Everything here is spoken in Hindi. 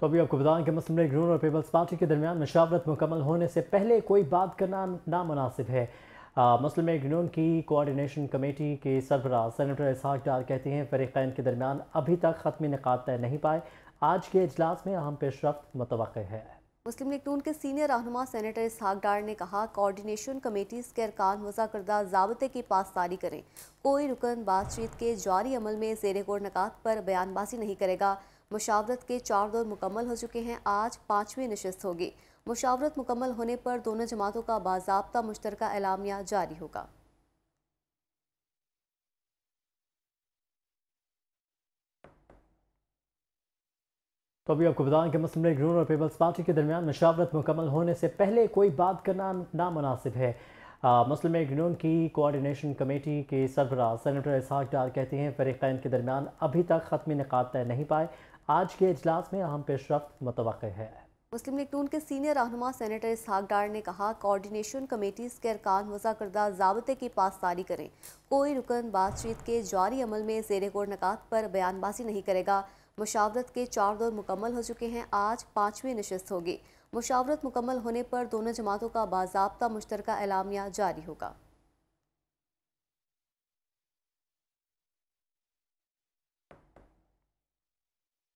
तो अभी आपको बताएं कि मुस्लिम लीग नून और पीपल्स पार्टी के दरमियान मशावरत मुकम्मल होने से पहले कोई बात करना नामनासिब है मुस्लिम लीग नून की कोऑर्डिनेशन कमेटी के सरबराह सेनेटर इसहाक डार कहते हैं फरीकैन के दरमियान अभी तक ख़त्मी निकात तय नहीं पाए आज के अजलास में अहम पेशरफ मुतव है मुस्लिम लीग नून के सीनियर रहनुमा सेनेटर इसहाक डार ने कहा कोऑर्डिनेशन कमेटीज़ के अरकान वज़ा करदा जबते की पासदारी करें कोई रुकन बातचीत के जारी अमल में जेर गोर नकात पर बयानबाजी नहीं करेगा मुशावरत के चार दौर मुकम्मल हो चुके हैं आज पाँचवीं नशस्त होगी मुशावरत मुकम्मल होने पर दोनों जमातों का बाबा मुश्तरक एलामिया जारी होगा तो अभी आपको बताएं कि मुस्लिम लीग रूल और पीपल्स पार्टी के दरमियान मशावरत मुकम्मल होने से पहले कोई बात करना नामनासिब है मुस्लिम लीग नून की कोऑर्डिनेशन कमेटी के सरबरा सेनेटर इसहाक डार कहते हैं फ़रीक़ैन के दरमियान अभी तक ख़त्मी निकात तय नहीं पाए आज के अजलास में अहम पेशरफ मुतव है मुस्लिम लीग नून के सीनियर रहनुमा सेनेटर इसहाक डार ने कहा कोऑर्डिनेशन कमेटीज़ के अरकान वज़ा करदा जबते की पासदारी करें कोई रुकन बातचीत के जारी अमल में जेर गौर नकात पर बयानबाजी नहीं करेगा मुशावरत के चार दौर मुकम्मल हो चुके हैं आज पाँचवीं नशस्त होगी मुशावरत मुकम्मल होने पर दोनों जमातों का बाबा मुश्तरक एलामिया जारी होगा